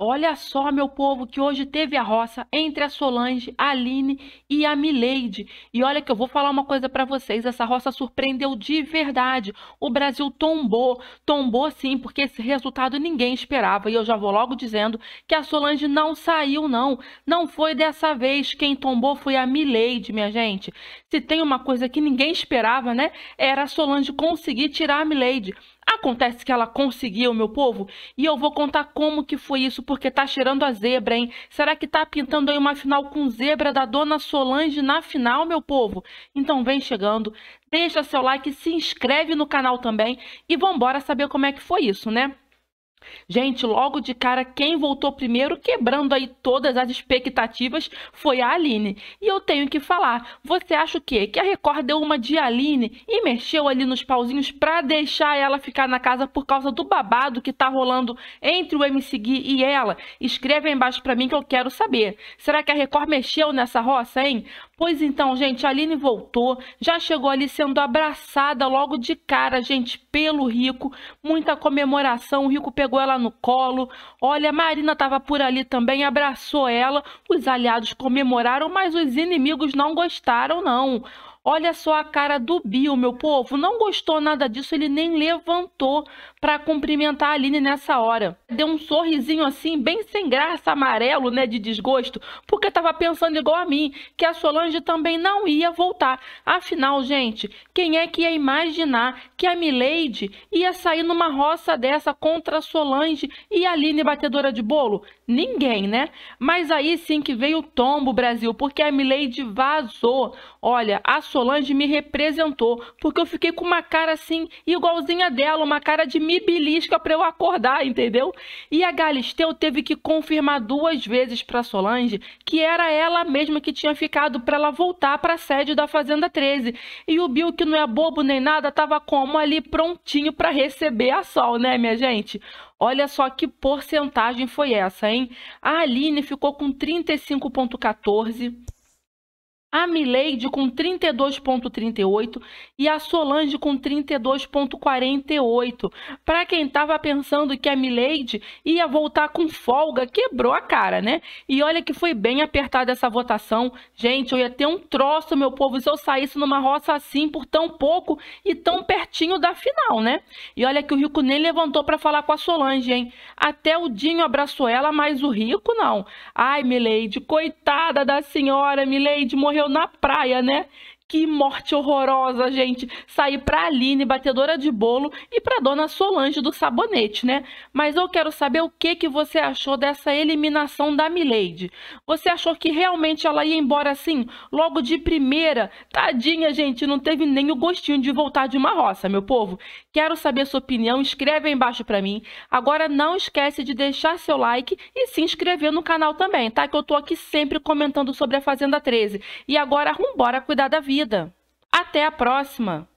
Olha só, meu povo, que hoje teve a roça entre a Solange, a Aline e a Mileide. E olha que eu vou falar uma coisa para vocês, essa roça surpreendeu de verdade. O Brasil tombou, tombou sim, porque esse resultado ninguém esperava. E eu já vou logo dizendo que a Solange não saiu não. Não foi dessa vez, quem tombou foi a Mileide, minha gente. Se tem uma coisa que ninguém esperava, né, era a Solange conseguir tirar a Mileide. Acontece que ela conseguiu, meu povo, e eu vou contar como que foi isso, porque tá cheirando a zebra, hein? Será que tá pintando aí uma final com zebra da Dona Solange na final, meu povo? Então vem chegando, deixa seu like, se inscreve no canal também e vambora saber como é que foi isso, né? Gente, logo de cara, quem voltou primeiro, quebrando aí todas as expectativas, foi a Aline. E eu tenho que falar, você acha o quê? Que a Record deu uma de Aline e mexeu ali nos pauzinhos para deixar ela ficar na casa por causa do babado que tá rolando entre o MC Gui e ela? Escreve aí embaixo para mim que eu quero saber. Será que a Record mexeu nessa roça, hein? Pois então, gente, a Aline voltou, já chegou ali sendo abraçada logo de cara, gente, pelo Rico, muita comemoração, o Rico pegou ela no colo, olha, a Marina estava por ali também, abraçou ela, os aliados comemoraram, mas os inimigos não gostaram, não. Olha só a cara do Bill, meu povo. Não gostou nada disso, ele nem levantou para cumprimentar a Aline nessa hora. Deu um sorrisinho assim, bem sem graça, amarelo, né, de desgosto, porque estava pensando igual a mim, que a Solange também não ia voltar. Afinal, gente, quem é que ia imaginar que a Milady ia sair numa roça dessa contra a Solange e a Aline batedora de bolo? Ninguém, né? Mas aí sim que veio o tombo, Brasil, porque a Milady vazou. Olha, a Solange Solange me representou, porque eu fiquei com uma cara assim, igualzinha dela, uma cara de mibilisca para pra eu acordar, entendeu? E a Galisteu teve que confirmar duas vezes pra Solange que era ela mesma que tinha ficado pra ela voltar pra sede da Fazenda 13. E o Bill, que não é bobo nem nada, tava como ali prontinho pra receber a Sol, né, minha gente? Olha só que porcentagem foi essa, hein? A Aline ficou com 35,14% a Mileide com 32,38 e a Solange com 32,48. Para quem estava pensando que a Mileide ia voltar com folga, quebrou a cara, né? E olha que foi bem apertada essa votação. Gente, eu ia ter um troço, meu povo, se eu saísse numa roça assim por tão pouco e tão pertinho da final, né? E olha que o Rico nem levantou para falar com a Solange, hein? Até o Dinho abraçou ela, mas o Rico não. Ai, Mileide, coitada da senhora, Mileide morreu morreu na praia, né? Que morte horrorosa, gente. Sair pra Aline, batedora de bolo, e pra dona Solange do sabonete, né? Mas eu quero saber o que, que você achou dessa eliminação da Milady. Você achou que realmente ela ia embora assim, logo de primeira? Tadinha, gente, não teve nem o gostinho de voltar de uma roça, meu povo. Quero saber sua opinião, escreve aí embaixo pra mim. Agora não esquece de deixar seu like e se inscrever no canal também, tá? Que eu tô aqui sempre comentando sobre a Fazenda 13. E agora, vambora cuidar da vida vida. Até a próxima!